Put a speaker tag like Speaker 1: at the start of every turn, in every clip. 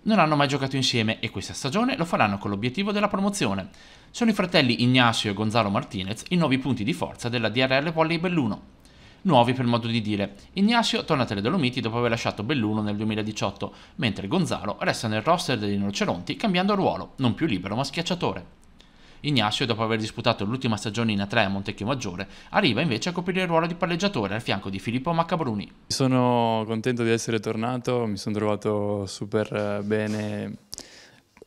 Speaker 1: Non hanno mai giocato insieme e questa stagione lo faranno con l'obiettivo della promozione. Sono i fratelli Ignacio e Gonzalo Martinez i nuovi punti di forza della DRL Volley Belluno. Nuovi per modo di dire. Ignacio torna a Tele Dolomiti dopo aver lasciato Belluno nel 2018, mentre Gonzalo resta nel roster dei Noceronti cambiando ruolo, non più libero ma schiacciatore. Ignacio, dopo aver disputato l'ultima stagione in A3 a Montecchio Maggiore, arriva invece a coprire il ruolo di palleggiatore al fianco di Filippo Maccabruni.
Speaker 2: Sono contento di essere tornato, mi sono trovato super eh, bene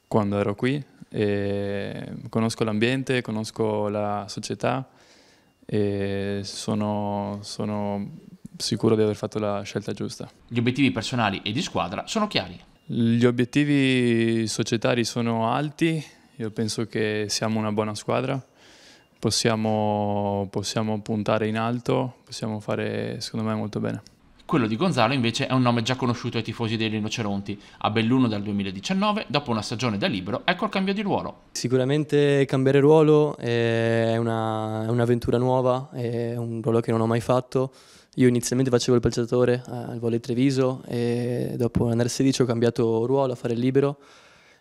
Speaker 2: quando ero qui, conosco l'ambiente, conosco la società e sono, sono sicuro di aver fatto la scelta giusta. Gli obiettivi personali e di squadra sono chiari. Gli obiettivi societari sono alti, io penso che siamo una buona squadra, possiamo, possiamo puntare in alto, possiamo fare secondo me molto
Speaker 1: bene. Quello di Gonzalo invece è un nome già conosciuto ai tifosi dei Rinoceronti. A Belluno dal 2019, dopo una stagione da libero, ecco il cambio di ruolo.
Speaker 3: Sicuramente cambiare ruolo è, un'avventura nuova, è un ruolo che non ho mai fatto. Io inizialmente facevo il calciatore eh, al Volley Treviso e dopo andare a 16 ho cambiato ruolo a fare il libero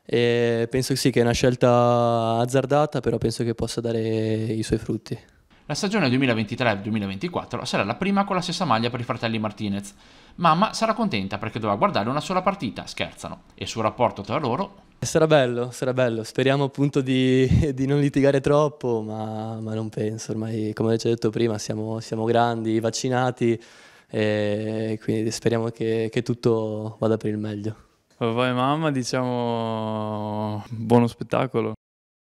Speaker 3: e penso sì che è una scelta azzardata, però penso che possa dare i suoi frutti.
Speaker 1: La stagione 2023-2024 sarà la prima con la stessa maglia per i fratelli Martinez. Mamma sarà contenta perché dovrà guardare una sola partita, scherzano, e sul rapporto tra loro...
Speaker 3: Sarà bello, sarà bello, speriamo appunto di, di non litigare troppo, ma, ma, non penso, ormai come ho già detto prima siamo, siamo grandi, vaccinati, e quindi speriamo che, che tutto vada per il meglio papà e mamma diciamo buono spettacolo.